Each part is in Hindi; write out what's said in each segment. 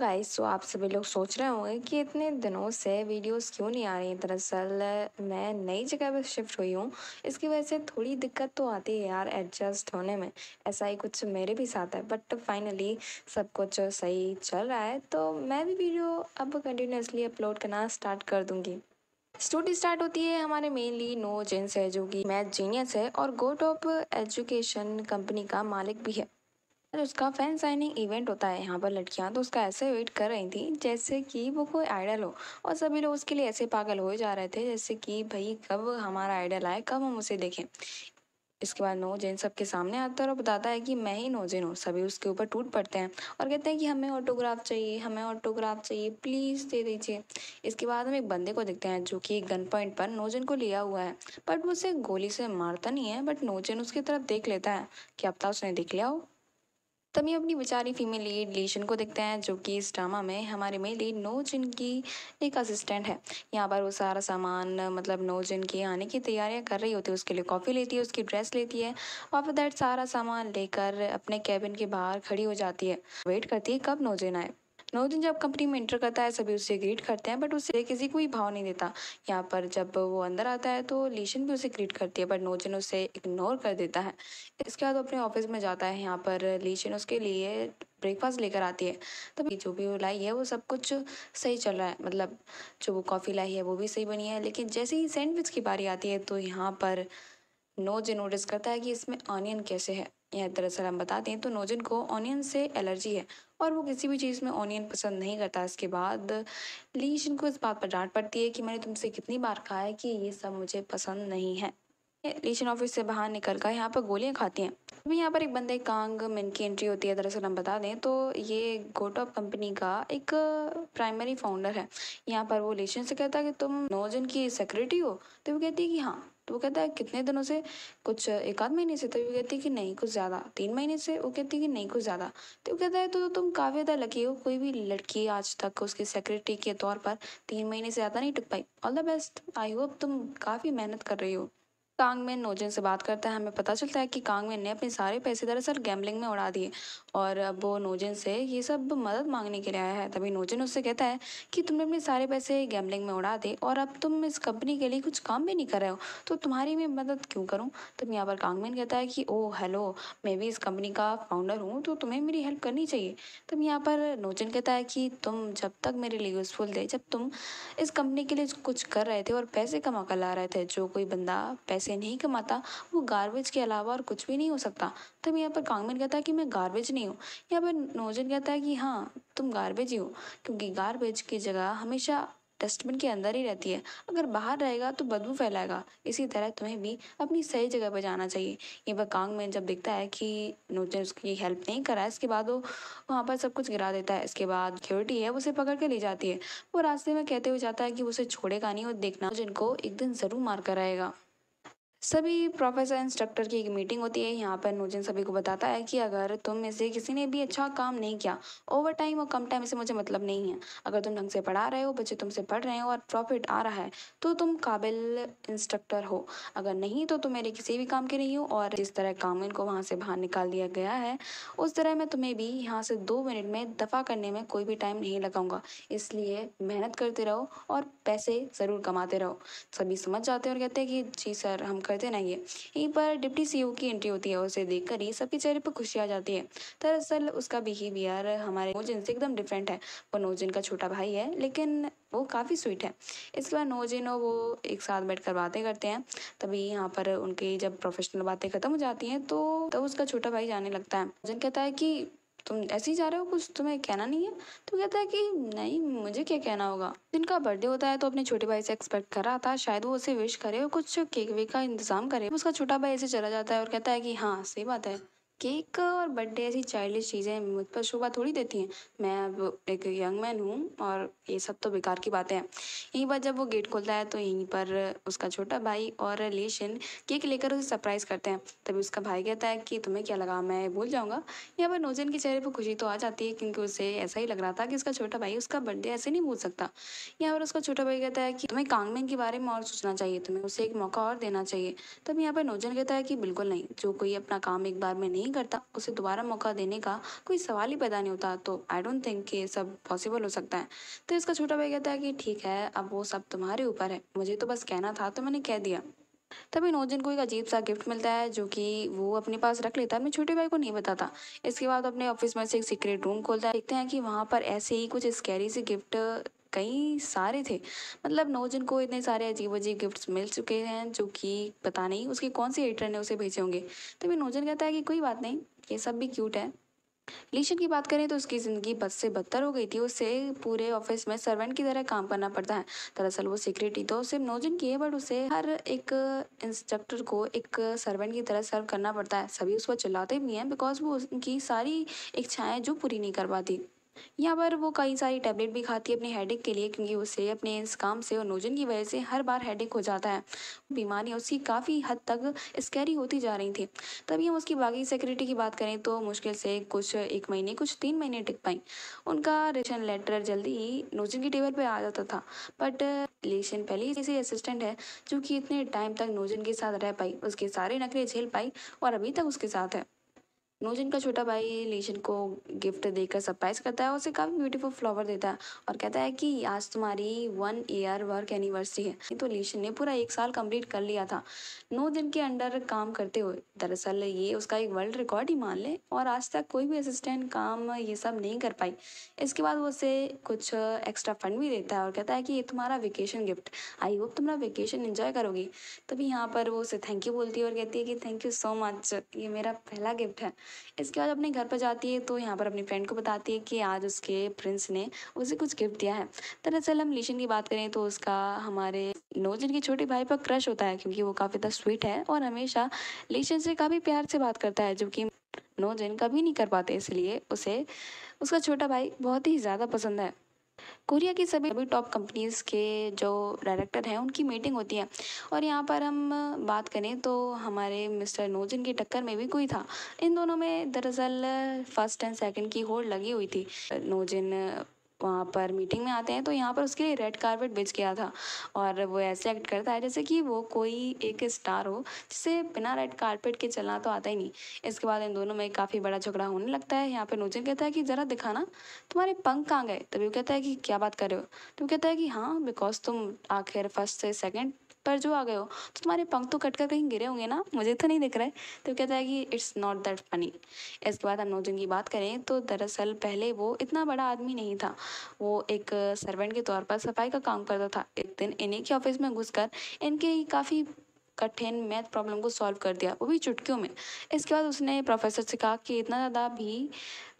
गाइस तो आप सभी लोग सोच रहे होंगे कि इतने दिनों से वीडियोस क्यों नहीं आ रही हैं दरअसल मैं नई जगह पर शिफ्ट हुई हूँ इसकी वजह से थोड़ी दिक्कत तो आती है यार एडजस्ट होने में ऐसा ही कुछ मेरे भी साथ है बट फाइनली सब कुछ सही चल रहा है तो मैं भी वीडियो अब कंटिन्यूसली अपलोड करना स्टार्ट कर दूँगी स्टोरी स्टार्ट होती है हमारे मेनली नो जेंस है जो कि मैथ जीनियस है और गो टॉप एजुकेशन कंपनी का मालिक भी है और उसका फैन साइनिंग इवेंट होता है यहाँ पर लड़कियाँ तो उसका ऐसे वेट कर रही थी जैसे कि वो कोई आइडल हो और सभी लोग उसके लिए ऐसे पागल हो जा रहे थे जैसे कि भाई कब हमारा आइडल आए कब हम उसे देखें इसके बाद नोजेन सबके सामने आता है और बताता है कि मैं ही नोजेन हूँ सभी उसके ऊपर टूट पड़ते हैं और कहते हैं कि हमें ऑटोग्राफ चाहिए हमें ऑटोग्राफ चाहिए प्लीज़ दे दीजिए इसके बाद हम एक बंदे को देखते हैं जो कि गन पॉइंट पर नोजेन को लिया हुआ है बट वो उसे गोली से मारता नहीं है बट नोजेन उसकी तरफ देख लेता है क्या पता उसने देख लिया हो तभी अपनी बेचारी फीमेल लीड लीशन को देखते हैं जो कि इस ड्रामा में हमारे मेल लीड नोजिन की एक असिस्टेंट है यहाँ पर वो सारा सामान मतलब नोजिन के आने की तैयारियाँ कर रही होती है उसके लिए कॉफ़ी लेती है उसकी ड्रेस लेती है और दैट सारा सामान लेकर अपने कैबिन के बाहर खड़ी हो जाती है वेट करती है कब नोजिन आए नौ दिन जब कंपनी में इंटर करता है सभी उसे ग्रीट करते हैं बट उसे किसी को भाव नहीं देता यहाँ पर जब वो अंदर आता है तो लीशन भी उसे ग्रीट करती है बट नोजन उसे इग्नोर कर देता है इसके बाद वो अपने ऑफिस में जाता है यहाँ पर लीशन उसके लिए ब्रेकफास्ट लेकर आती है तब जो भी वो लाई है वो सब कुछ सही चल रहा है मतलब जो वो कॉफ़ी लाई है वो भी सही बनी है लेकिन जैसे ही सैंडविच की बारी आती है तो यहाँ पर नोजन नोटिस करता है कि इसमें ऑनियन कैसे है यह दरअसल हम बताते हैं तो नोजन को ऑनियन से एलर्जी है और वो किसी भी चीज़ में ऑनियन पसंद नहीं करता इसके बाद लीशन को इस बात पर डांट पड़ती है कि मैंने तुमसे कितनी बार कहा है कि ये सब मुझे पसंद नहीं है लीशन ऑफिस से बाहर निकल कर यहाँ पर गोलियाँ खाती हैं अभी यहाँ पर एक बंदे कांग मिन की एंट्री होती है दरअसल हम बता दें तो ये गोटॉप कंपनी का एक प्राइमरी फाउंडर है यहाँ पर वो लीशन से कहता है कि तुम नौजन की सेक्रेटरी हो तो वो कहती है कि हाँ तो वो कहता है कितने दिनों से कुछ एक आध महीने से तो वो कहती है कि नहीं कुछ ज़्यादा तीन महीने से वो कहती है कि नहीं कुछ ज़्यादा तो वो कहता है तो, तो तुम काफ़ी ज़्यादा लकी हो कोई भी लड़की आज तक उसकी सेक्रेटरी के तौर पर तीन महीने से ज़्यादा नहीं टिक पाई all the best I hope तुम काफ़ी मेहनत कर रही हो कांग में नोजन से बात करता है हमें पता चलता है कि कांग ने अपने सारे पैसे दरअसल गैम्बलिंग में उड़ा दिए और अब वो नोजन से ये सब मदद मांगने के लिए आया है तभी नोजन उससे कहता है कि तुमने अपने सारे पैसे गैम्बलिंग में उड़ा दिए और अब तुम इस कंपनी के लिए कुछ काम भी नहीं कर रहे हो तो तुम्हारी मैं मदद क्यों करूँ तब यहाँ पर कांगमेन कहता है कि ओ हेलो मैं भी इस कंपनी का फाउंडर हूँ तो तुम्हें मेरी हेल्प करनी चाहिए तब यहाँ पर नोजन कहता है कि तुम जब तक मेरे लिए यूज़फुल थे जब तुम इस कंपनी के लिए कुछ कर रहे थे और पैसे कमा कर ला रहे थे जो कोई बंदा पैसे पैसे नहीं कमाता वो गार्बेज के अलावा और कुछ भी नहीं हो सकता तब यहाँ पर कांगमेन कहता है कि मैं गार्बेज नहीं हूँ यहाँ पर नोजन कहता है कि हाँ तुम गार्बेज ही हो क्योंकि गार्बेज की जगह हमेशा डस्टबिन के अंदर ही रहती है अगर बाहर रहेगा तो बदबू फैलाएगा इसी तरह तुम्हें भी अपनी सही जगह पर जाना चाहिए ये पर कांग में जब दिखता है कि नोजन उसकी हेल्प नहीं करा है इसके बाद वो वहाँ पर सब कुछ गिरा देता है इसके बाद सिक्योरिटी है उसे पकड़ के ले जाती है वो रास्ते में कहते हुए जाता है कि उसे छोड़ेगा नहीं और देखना जिनको एक दिन ज़रूर मार कर आएगा सभी प्रोफेसर इंस्ट्रक्टर की एक मीटिंग होती है यहाँ पर नूजन सभी को बताता है कि अगर तुम में से किसी ने भी अच्छा काम नहीं किया ओवर टाइम और कम टाइम से मुझे मतलब नहीं है अगर तुम ढंग से पढ़ा रहे हो बच्चे तुमसे पढ़ रहे हो और प्रॉफिट आ रहा है तो तुम काबिल इंस्ट्रक्टर हो अगर नहीं तो तुम मेरे किसी भी काम के नहीं हो और जिस तरह काम इनको वहाँ से बाहर निकाल दिया गया है उस तरह मैं तुम्हें भी यहाँ से दो मिनट में दफ़ा करने में कोई भी टाइम नहीं लगाऊंगा इसलिए मेहनत करते रहो और पैसे ज़रूर कमाते रहो सभी समझ जाते हैं और कहते हैं कि जी सर हम कर करते नहीं है यहीं पर डिप्टी सीईओ की एंट्री होती है उसे देखकर ही सबके चेहरे पर खुशी आ जाती है दरअसल उसका बिहेवियर हमारे नोजिन से एकदम डिफरेंट है वो नोजिन का छोटा भाई है लेकिन वो काफ़ी स्वीट है इसके बाद नोजिन वो एक साथ बैठ कर बातें करते हैं तभी यहाँ पर उनकी जब प्रोफेशनल बातें खत्म हो जाती हैं तो तब तो उसका छोटा भाई जाने लगता है नोजिन कहता है कि तुम ऐसे ही जा रहे हो कुछ तुम्हें कहना नहीं है तो कहता है कि नहीं मुझे क्या कहना होगा जिनका बर्थडे होता है तो अपने छोटे भाई से एक्सपेक्ट कर रहा था शायद वो उसे विश करे और कुछ केक वेक का इंतजाम करे उसका छोटा भाई ऐसे चला जाता है और कहता है कि हाँ सही बात है केक और बर्थडे ऐसी चाइल्डिश चीज़ें मुझ पर शोभा थोड़ी देती हैं मैं अब एक यंग मैन हूँ और ये सब तो बेकार की बातें हैं यहीं पर जब वो गेट खोलता है तो यहीं पर उसका छोटा भाई और रिलेशन केक लेकर उसे सरप्राइज़ करते हैं तभी उसका भाई कहता है कि तुम्हें क्या लगा मैं भूल जाऊँगा यहाँ पर नोजन के चेहरे पर खुशी तो आ जाती है क्योंकि उसे ऐसा ही लग रहा था कि उसका छोटा भाई उसका बर्थडे ऐसे नहीं भूल सकता यहाँ पर उसका छोटा भाई कहता है कि तुम्हें कांगमेन के बारे में और सोचना चाहिए तुम्हें उसे एक मौका और देना चाहिए तब यहाँ पर नोजन कहता है कि बिल्कुल नहीं जो कोई अपना काम एक बार में नहीं नहीं करता उसे दोबारा मौका देने का कोई सवाल ही पैदा नहीं होता तो आई डोंट थिंक कि सब पॉसिबल हो सकता है तो इसका छोटा भाई कहता है कि ठीक है अब वो सब तुम्हारे ऊपर है मुझे तो बस कहना था तो मैंने कह दिया तभी नोजन को एक अजीब सा गिफ्ट मिलता है जो कि वो अपने पास रख लेता है मैं छोटे भाई को नहीं बताता इसके बाद अपने ऑफिस में से एक सीक्रेट रूम खोलता है देखते हैं कि वहाँ पर ऐसे ही कुछ स्कैरी से गिफ्ट कई सारे थे मतलब नौजन को इतने सारे अजीब अजीब गिफ्ट्स मिल चुके हैं जो कि पता नहीं उसके कौन से एडिटर ने उसे भेजे होंगे तभी नौजन कहता है कि कोई बात नहीं ये सब भी क्यूट है लीशन की बात करें तो उसकी ज़िंदगी बद से बदतर हो गई थी उसे पूरे ऑफिस में सर्वेंट की तरह काम करना पड़ता है दरअसल वो सिक्रेटरी तो सिर्फ नोजन की है बट उसे हर एक इंस्ट्रक्टर को एक सर्वेंट की तरह सर्व करना पड़ता है सभी उसको चिल्लाते भी हैं बिकॉज वो उनकी सारी इच्छाएं जो पूरी नहीं कर पाती यहाँ पर वो कई सारी टैबलेट भी खाती है अपने हेडेक के लिए क्योंकि उसे अपने इस काम से और नोजन की वजह से हर बार हेडेक हो जाता है बीमारियाँ उसकी काफ़ी हद तक स्कैरी होती जा रही थी तभी हम उसकी बाकी सिक्योरिटी की बात करें तो मुश्किल से कुछ एक महीने कुछ तीन महीने टिक पाई उनका रिशन लेटर जल्दी ही नोजन की टेबल पर आ जाता था बट लेशन पहले ही असिस्टेंट है जो कि इतने टाइम तक नोजन के साथ रह पाई उसके सारे नखरे झेल पाई और अभी तक उसके साथ है नोजिन का छोटा भाई लीशन को गिफ्ट देकर सरप्राइज करता है और उसे काफ़ी ब्यूटीफुल फ्लावर देता है और कहता है कि आज तुम्हारी वन ईयर वर्क एनिवर्सरी है तो लीशन ने पूरा एक साल कंप्लीट कर लिया था नौ दिन के अंडर काम करते हुए दरअसल ये उसका एक वर्ल्ड रिकॉर्ड ही मान ले और आज तक कोई भी असिस्टेंट काम ये सब नहीं कर पाई इसके बाद वो उसे कुछ एक्स्ट्रा फंड भी देता है और कहता है कि ये तुम्हारा वेकेशन गिफ्ट आई होप तुम्हारा वेकेशन इन्जॉय करोगी तभी यहाँ पर वो उसे थैंक यू बोलती है और कहती है कि थैंक यू सो मच ये मेरा पहला गिफ्ट है इसके बाद अपने घर पर जाती है तो यहाँ पर अपनी फ्रेंड को बताती है कि आज उसके प्रिंस ने उसे कुछ गिफ्ट दिया है दरअसल हम लीशन की बात करें तो उसका हमारे नोजन के छोटे भाई पर क्रश होता है क्योंकि वो काफ़ी ज्यादा स्वीट है और हमेशा लीशन से काफ़ी प्यार से बात करता है जो कि नोजन कभी नहीं कर पाते इसलिए उसे उसका छोटा भाई बहुत ही ज़्यादा पसंद है कोरिया की सभी सभी टॉप कंपनीज़ के जो डायरेक्टर हैं उनकी मीटिंग होती है और यहाँ पर हम बात करें तो हमारे मिस्टर नोजिन की टक्कर में भी कोई था इन दोनों में दरअसल फर्स्ट एंड सेकंड की होड़ लगी हुई थी नोजिन वहाँ पर मीटिंग में आते हैं तो यहाँ पर उसके लिए रेड कार्पेट बिछ गया था और वो ऐसे एक्ट करता है जैसे कि वो कोई एक स्टार हो जिसे बिना रेड कार्पेट के चलना तो आता ही नहीं इसके बाद इन दोनों में काफ़ी बड़ा झगड़ा होने लगता है यहाँ पर नूजन कहता है कि ज़रा दिखाना तुम्हारे पंख कहाँ गए तभी वो कहता है कि क्या बात कर रहे हो तो कहता है कि हाँ बिकॉज तुम आखिर फर्स्ट से सेकेंड पर जो आ गए हो तो तुम्हारे पंख तो कट कर कहीं गिरे होंगे ना मुझे तो नहीं दिख रहा है तो कहता है कि इट्स नॉट दैट फनी इसके बाद हम नोजन की बात करें तो दरअसल पहले वो इतना बड़ा आदमी नहीं था वो एक सर्वेंट के तौर पर सफाई का काम करता था एक दिन इन्हीं के ऑफिस में घुसकर इनके काफ़ी कठिन मैथ प्रॉब्लम को सॉल्व कर दिया वो भी चुटकियों में इसके बाद उसने प्रोफेसर से कहा कि इतना ज़्यादा भी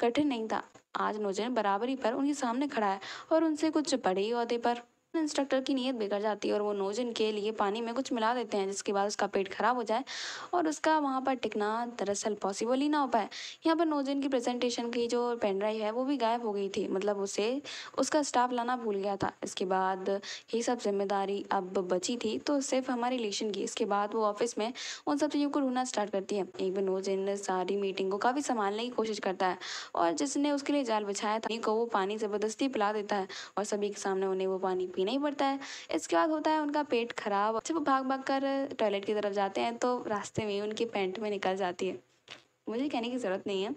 कठिन नहीं था आज नोजन बराबरी पर उनके सामने खड़ा है और उनसे कुछ बड़े ही अहदे पर इंस्ट्रक्टर की नीयत बिगड़ जाती है और वो नोजन के लिए पानी में कुछ मिला देते हैं जिसके बाद उसका पेट खराब हो जाए और उसका वहाँ पर टिकना दरअसल पॉसिबल ही ना हो पाए यहाँ पर नोजन की प्रेजेंटेशन की जो पेनड्राइव है वो भी गायब हो गई थी मतलब उसे उसका स्टाफ लाना भूल गया था इसके बाद ये सब जिम्मेदारी अब बची थी तो सिर्फ हमारे रिलेशन की इसके बाद वो ऑफिस में उन सब चीज़ों को ढूंढना स्टार्ट करती है एक बार नोजन सारी मीटिंग को काफ़ी संभालने की कोशिश करता है और जिसने उसके लिए जाल बिछाया था को वो पानी ज़बरदस्ती पिला देता है और सभी के सामने उन्हें वो पानी पीना देना नहीं पड़ता है इसके बाद होता है उनका पेट खराब जब भाग भाग कर टॉयलेट की तरफ जाते हैं तो रास्ते में उनकी पैंट में निकल जाती है मुझे कहने की ज़रूरत नहीं है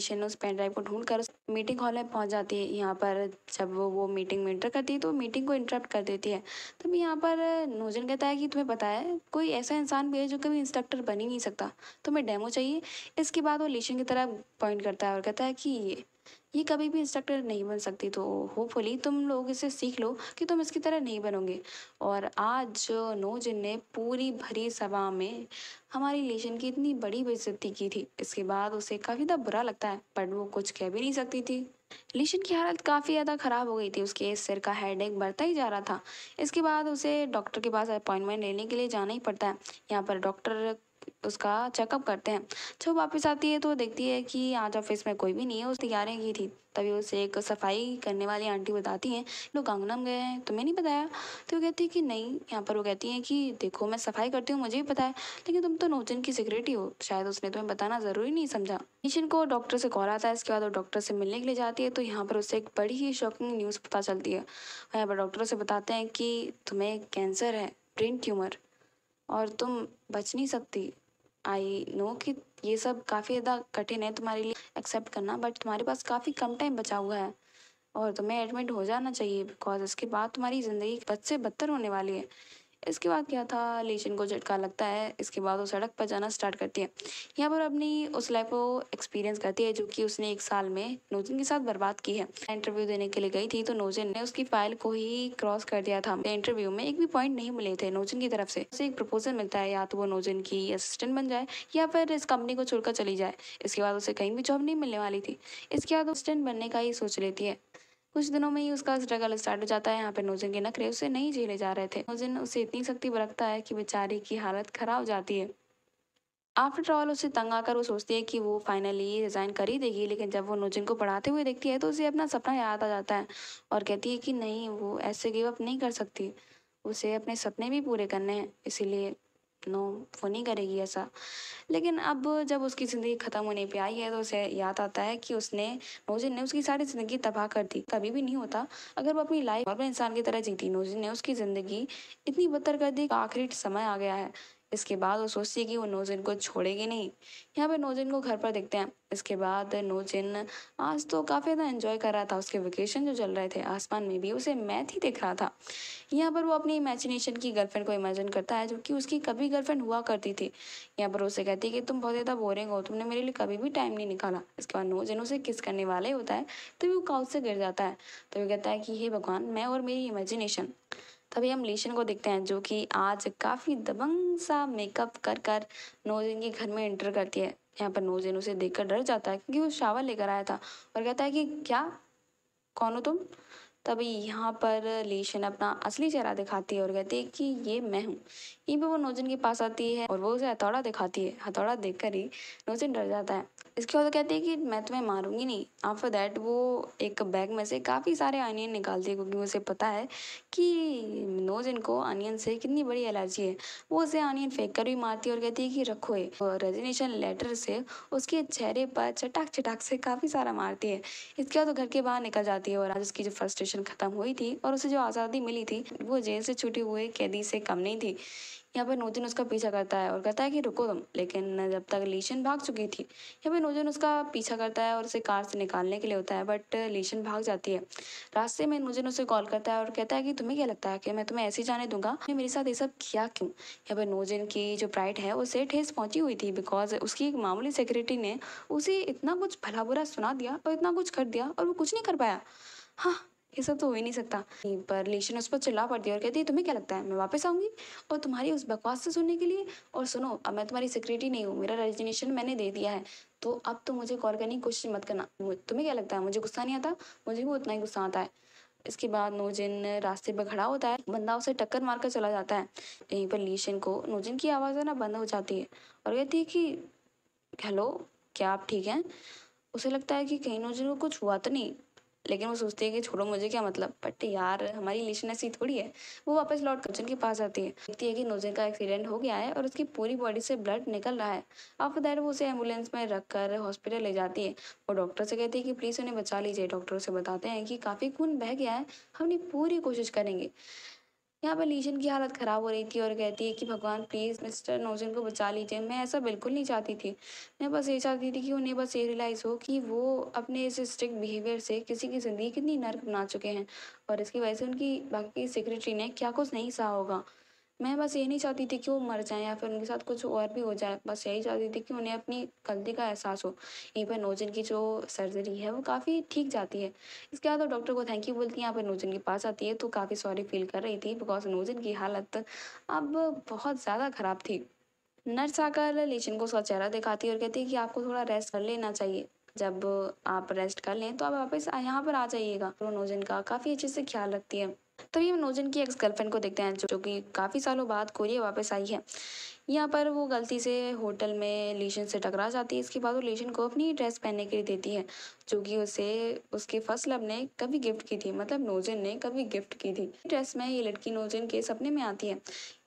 शेनो उस पेन ड्राइव को ढूंढ कर मीटिंग हॉल में पहुंच जाती है यहाँ पर जब वो वो मीटिंग में इंटर करती है तो मीटिंग को इंटरप्ट कर देती है तब यहाँ पर नोजन कहता है कि तुम्हें पता है कोई ऐसा इंसान भी है जो कभी इंस्ट्रक्टर बन ही नहीं सकता तुम्हें डेमो चाहिए इसके बाद वो लीशन की तरफ पॉइंट करता है और कहता है कि ये ये कभी भी इंस्ट्रक्टर नहीं बन सकती तो होपफुली तुम लोग इसे सीख लो कि तुम इसकी तरह नहीं बनोगे और आज नोजिन ने पूरी भरी सभा में हमारी लेशन की इतनी बड़ी बेइज्जती की थी इसके बाद उसे काफ़ी ज़्यादा बुरा लगता है बट वो कुछ कह भी नहीं सकती थी लेशन की हालत काफ़ी ज़्यादा ख़राब हो गई थी उसके सिर का हेड एक बढ़ता ही जा रहा था इसके बाद उसे डॉक्टर के पास अपॉइंटमेंट लेने के लिए जाना ही पड़ता है यहाँ पर डॉक्टर उसका चेकअप करते हैं जब वापस आती है तो देखती है कि आज ऑफिस में कोई भी नहीं है उस तैयारियाँ की थी तभी उसे एक सफाई करने वाली आंटी बताती हैं लोग गंगनम गए हैं तुम्हें नहीं बताया तो वो कहती है कि नहीं यहाँ पर वो कहती हैं कि देखो मैं सफाई करती हूँ मुझे भी पता है लेकिन तुम तो नोचिन की सिक्योरिटी हो शायद उसने तुम्हें बताना ज़रूरी नहीं समझा निशिन को डॉक्टर से कॉल आता है इसके बाद वो डॉक्टर से मिलने के लिए जाती है तो यहाँ पर उसे एक बड़ी ही शॉकिंग न्यूज़ पता चलती है यहाँ पर डॉक्टर से बताते हैं कि तुम्हें कैंसर है ब्रेन ट्यूमर और तुम बच नहीं सकती आई नो कि ये सब काफ़ी ज़्यादा कठिन है तुम्हारे लिए एक्सेप्ट करना बट तुम्हारे पास काफ़ी कम टाइम बचा हुआ है और तुम्हें एडमिट हो जाना चाहिए बिकॉज इसके बाद तुम्हारी ज़िंदगी बद से बदतर होने वाली है इसके बाद क्या था लेशन को झटका लगता है इसके बाद वो सड़क पर जाना स्टार्ट करती है यहाँ पर अपनी उस लाइफ को एक्सपीरियंस करती है जो कि उसने एक साल में नोजिन के साथ बर्बाद की है इंटरव्यू देने के लिए गई थी तो नोजिन ने उसकी फाइल को ही क्रॉस कर दिया था इंटरव्यू में एक भी पॉइंट नहीं मिले थे नोजिन की तरफ से उसे एक प्रपोजल मिलता है या तो वो नोजिन की असिस्टेंट बन जाए या फिर इस कंपनी को छोड़कर चली जाए इसके बाद उसे कहीं भी जॉब नहीं मिलने वाली थी इसके बाद असिस्टेंट बनने का ही सोच लेती है कुछ दिनों में ही उसका स्ट्रगल स्टार्ट हो जाता है यहाँ पे नोजिन के नखरे उसे नहीं झेले जा रहे थे नोजिन उसे इतनी सख्ती बरतता है कि बेचारी की हालत खराब हो जाती है आफ्टर ऑल उसे तंग आकर वो सोचती है कि वो फाइनली रिज़ाइन कर ही देगी लेकिन जब वो नोजिन को पढ़ाते हुए देखती है तो उसे अपना सपना याद आ जाता है और कहती है कि नहीं वो ऐसे गिव अप नहीं कर सकती उसे अपने सपने भी पूरे करने हैं इसीलिए नो वो नहीं करेगी ऐसा लेकिन अब जब उसकी ज़िंदगी ख़त्म होने पे आई है तो उसे याद आता है कि उसने नोजिन ने उसकी सारी ज़िंदगी तबाह कर दी कभी भी नहीं होता अगर वो अपनी लाइफ और इंसान की तरह जीती नोजिन ने उसकी ज़िंदगी इतनी बदतर कर दी आखिरी समय आ गया है इसके बाद वो सोचती है कि वो नोजिन को छोड़ेगी नहीं यहाँ पे नोजिन को घर पर देखते हैं इसके बाद नोजिन आज तो काफ़ी ज़्यादा एंजॉय कर रहा था उसके वेकेशन जो चल रहे थे आसमान में भी उसे मैथ ही दिख रहा था यहाँ पर वो अपनी इमेजिनेशन की गर्लफ्रेंड को इमेजिन करता है जो कि उसकी कभी गर्लफ्रेंड हुआ करती थी यहाँ पर उसे कहती है कि तुम बहुत ज़्यादा बोरिंग हो तुमने मेरे लिए कभी भी टाइम नहीं निकाला इसके बाद नोजिन उसे किस करने वाला ही होता है तभी वो काउ से गिर जाता है तो वो कहता है कि हे भगवान मैं और मेरी इमेजिनेशन तभी हम लीशन को देखते हैं जो कि आज काफ़ी दबंग सा मेकअप कर कर नोजिन के घर में एंटर करती है यहाँ पर नोजिन उसे देखकर डर जाता है क्योंकि वो शावर लेकर आया था और कहता है कि क्या कौन हो तुम तभी यहाँ पर लीशन अपना असली चेहरा दिखाती है और कहती है कि ये मैं हूँ ये भी वो नोजन के पास आती है और वो उसे हथौड़ा दिखाती है हथौड़ा देख ही नोजन डर जाता है इसके बाद कहती है कि मैं तुम्हें मारूंगी नहीं आफ्टर दैट वो एक बैग में से काफ़ी सारे अनियन निकालती है क्योंकि उसे पता है कि नोजन को अनियन से कितनी बड़ी एलर्जी है वो उसे अनियन फेंक कर भी मारती है और कहती है कि रखो ये रेजिनेशन लेटर से उसके चेहरे पर चटाक चटाक से काफ़ी सारा मारती है इसके बाद वो घर के बाहर निकल जाती है और आज उसकी जो फर्स्ट रेवोल्यूशन ख़त्म हुई थी और उसे जो आज़ादी मिली थी वो जेल से छुटे हुए कैदी से कम नहीं थी यहाँ पर नोजन उसका पीछा करता है और कहता है कि रुको तुम लेकिन जब तक लीशन भाग चुकी थी यहाँ पर नोजन उसका पीछा करता है और उसे कार से निकालने के लिए होता है बट लीशन भाग जाती है रास्ते में नोजन उसे कॉल करता है और कहता है कि तुम्हें क्या लगता है कि मैं तुम्हें ऐसे जाने दूंगा मैं मेरे साथ ये सब किया क्यों यहाँ पर नोजन की जो प्राइड है उसे ठेस पहुंची हुई थी बिकॉज उसकी एक मामूली सिक्योरिटी ने उसे इतना कुछ भला बुरा सुना दिया और इतना कुछ कर दिया और वो कुछ नहीं कर पाया हाँ ये सब तो हो ही नहीं सकता पर लीशा ने उस पर चिल्ला पड़ती है और कहती है तुम्हें क्या लगता है मैं वापस आऊंगी और तुम्हारी उस बकवास से सुनने के लिए और सुनो अब मैं तुम्हारी सिक्योरिटी नहीं हूँ मेरा रेजिग्नेशन मैंने दे दिया है तो अब तो मुझे कॉल करने की कोशिश मत करना तुम्हें क्या लगता है मुझे गुस्सा नहीं आता मुझे भी उतना ही गुस्सा आता है इसके बाद नोजिन रास्ते पर खड़ा होता है बंदा उसे टक्कर मारकर चला जाता है यहीं पर लीशन को नोजिन की आवाज़ ना बंद हो जाती है और कहती है कि हेलो क्या आप ठीक हैं उसे लगता है कि कहीं नोजिन को कुछ हुआ तो नहीं लेकिन वो सोचती है कि छोड़ो मुझे क्या मतलब बट यार हमारी रिलेशन ऐसी थोड़ी है वो वापस लौट कर के पास आती है देखती है कि नोजन का एक्सीडेंट हो गया है और उसकी पूरी बॉडी से ब्लड निकल रहा है आफ्टर दैट वो उसे एम्बुलेंस में रख कर हॉस्पिटल ले जाती है और डॉक्टर से कहती है कि प्लीज़ उन्हें बचा लीजिए डॉक्टर से बताते हैं कि काफ़ी खून बह गया है हमने पूरी कोशिश करेंगे यहाँ पर लीशन की हालत ख़राब हो रही थी और कहती है कि भगवान प्लीज़ मिस्टर नोजन को बचा लीजिए मैं ऐसा बिल्कुल नहीं चाहती थी मैं बस ये चाहती थी कि उन्हें बस ये रियलाइज़ हो कि वो अपने इस स्ट्रिक्ट बिहेवियर से किसी की ज़िंदगी कितनी नर्क बना चुके हैं और इसकी वजह से उनकी बाकी सेक्रेटरी ने क्या कुछ नहीं सहा होगा मैं बस ये नहीं चाहती थी कि वो मर जाए या फिर उनके साथ कुछ और भी हो जाए बस यही चाहती थी कि उन्हें अपनी गलती का एहसास हो इवन नोजन की जो सर्जरी है वो काफ़ी ठीक जाती है इसके बाद वो डॉक्टर को थैंक यू बोलती है यहाँ पर नोजन के पास आती है तो काफ़ी सॉरी फील कर रही थी बिकॉज नोजन की हालत अब बहुत ज़्यादा ख़राब थी नर्स आकर लेचिन को उसका चेहरा दिखाती है और कहती है कि आपको थोड़ा रेस्ट कर लेना चाहिए जब आप रेस्ट कर लें तो आप वापस यहाँ पर आ जाइएगा नोजन तो का काफ़ी अच्छे से ख्याल रखती है तभी तो हम नोजन की एक्स गर्लफ्रेंड को देखते हैं जो कि काफ़ी सालों बाद कोरिया वापस आई है यहाँ पर वो गलती से होटल में लेशन से टकरा जाती है इसके बाद वो लेशन को अपनी ड्रेस पहनने के लिए देती है जो कि उसे उसके फर्स्ट लव ने कभी गिफ्ट की थी मतलब नोजन ने कभी गिफ्ट की थी ड्रेस में ये लड़की नोजन के सपने में आती है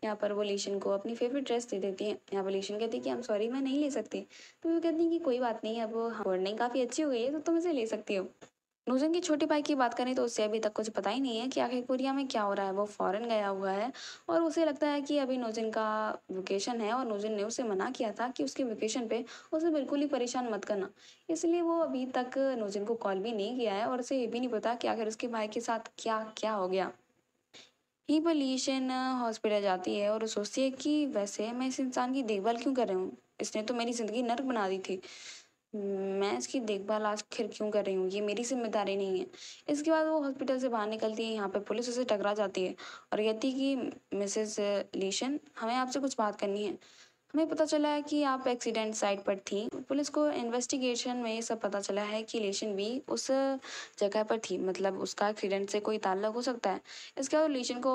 यहाँ पर वो लेशन को अपनी फेवरेट ड्रेस दे देती है यहाँ पर लेशन कहती है कि हम सॉरी मैं नहीं ले सकती तो वो कहती है कि कोई बात नहीं अब वार्निंग हाँ, काफ़ी अच्छी हो गई है तो तुम इसे ले सकती हो नूजन की छोटी भाई की बात करें तो उसे अभी तक कुछ पता ही नहीं है कि आखिर कोरिया में क्या हो रहा है वो फॉरेन गया हुआ है और उसे लगता है कि अभी नूजन का वोकेशन है और नूजन ने उसे मना किया था कि उसके वोकेशन पे उसे बिल्कुल ही परेशान मत करना इसलिए वो अभी तक नूजन को कॉल भी नहीं किया है और उसे ये भी नहीं पता कि आखिर उसके भाई के साथ क्या क्या हो गया ही पलीशन हॉस्पिटल जाती है और सोचती है कि वैसे मैं इस इंसान की देखभाल क्यों कर रही हूँ इसने तो मेरी ज़िंदगी नर्क बना दी थी मैं इसकी देखभाल आखिर क्यों कर रही हूँ ये मेरी जिम्मेदारी नहीं है इसके बाद वो हॉस्पिटल से बाहर निकलती है यहाँ पे पुलिस उसे टकरा जाती है और कहती है कि मिसेस लीशन हमें आपसे कुछ बात करनी है हमें पता चला है कि आप एक्सीडेंट साइट पर थी पुलिस को इन्वेस्टिगेशन में ये सब पता चला है कि लेशन भी उस जगह पर थी मतलब उसका एक्सीडेंट से कोई ताल्लुक हो सकता है इसके बाद लेशन को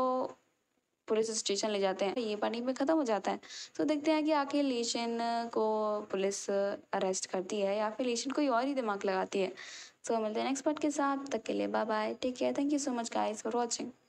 पुलिस स्टेशन ले जाते हैं ये पानी में ख़त्म हो जाता है तो देखते हैं कि आके लेशन को पुलिस अरेस्ट करती है या फिर लेशन कोई और ही दिमाग लगाती है सो तो so, मिलते हैं नेक्स्ट पार्ट के साथ तक के लिए bye bye take care thank you so much guys for watching